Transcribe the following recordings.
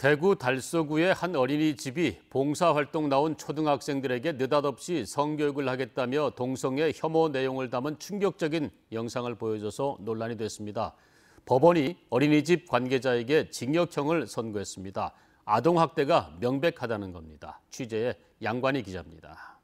대구 달서구의 한 어린이집이 봉사활동 나온 초등학생들에게 느닷없이 성교육을 하겠다며 동성애 혐오 내용을 담은 충격적인 영상을 보여줘서 논란이 됐습니다. 법원이 어린이집 관계자에게 징역형을 선고했습니다. 아동학대가 명백하다는 겁니다. 취재의 양관희 기자입니다.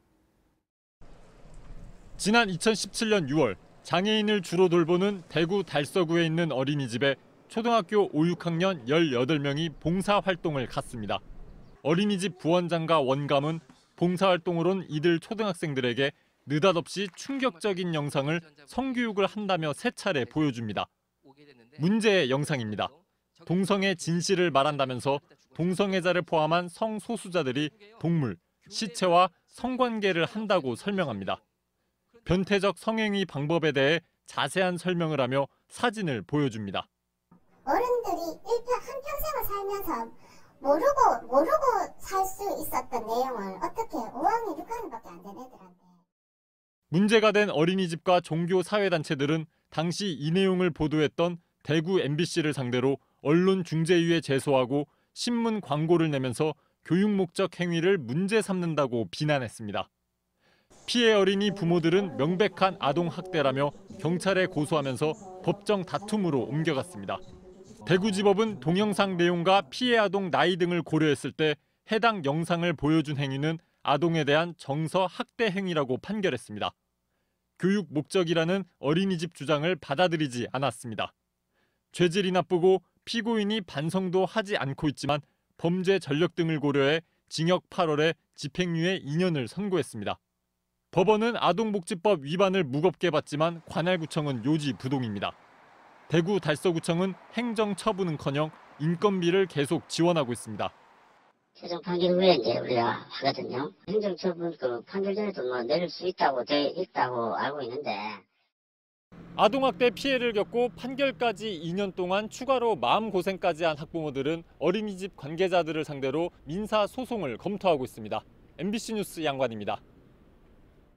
지난 2017년 6월 장애인을 주로 돌보는 대구 달서구에 있는 어린이집에 초등학교 5, 6학년 18명이 봉사활동을 갔습니다. 어린이집 부원장과 원감은 봉사활동을 온 이들 초등학생들에게 느닷없이 충격적인 영상을 성교육을 한다며 세 차례 보여줍니다. 문제의 영상입니다. 동성애 진실을 말한다면서 동성애자를 포함한 성소수자들이 동물, 시체와 성관계를 한다고 설명합니다. 변태적 성행위 방법에 대해 자세한 설명을 하며 사진을 보여줍니다. 어른들이 일평 한평생을 살면서 모르고 모르고 살 수 있었던 내용을 어떻게 5학년 6학년밖에 안된 애들한테 문제가 된 어린이집과 종교 사회단체들은 당시 이 내용을 보도했던 대구 MBC를 상대로 언론 중재위에 제소하고 신문 광고를 내면서 교육 목적 행위를 문제 삼는다고 비난했습니다. 피해 어린이 부모들은 명백한 아동 학대라며 경찰에 고소하면서 법정 다툼으로 옮겨갔습니다. 대구지법은 동영상 내용과 피해 아동 나이 등을 고려했을 때 해당 영상을 보여준 행위는 아동에 대한 정서 학대 행위라고 판결했습니다. 교육 목적이라는 어린이집 주장을 받아들이지 않았습니다. 죄질이 나쁘고 피고인이 반성도 하지 않고 있지만 범죄 전력 등을 고려해 징역 8월에 집행유예 2년을 선고했습니다. 법원은 아동복지법 위반을 무겁게 봤지만 관할구청은 요지 부동입니다. 대구 달서구청은 행정 처분은커녕 인건비를 계속 지원하고 있습니다. 최종 판결 후에 이제 우리가 하거든요. 행정처분 그 판결 전에도 뭐 내릴 수 있다고 돼 있다고 알고 있는데. 아동학대 피해를 겪고 판결까지 2년 동안 추가로 마음고생까지 한 학부모들은 어린이집 관계자들을 상대로 민사 소송을 검토하고 있습니다. MBC 뉴스 양관입니다.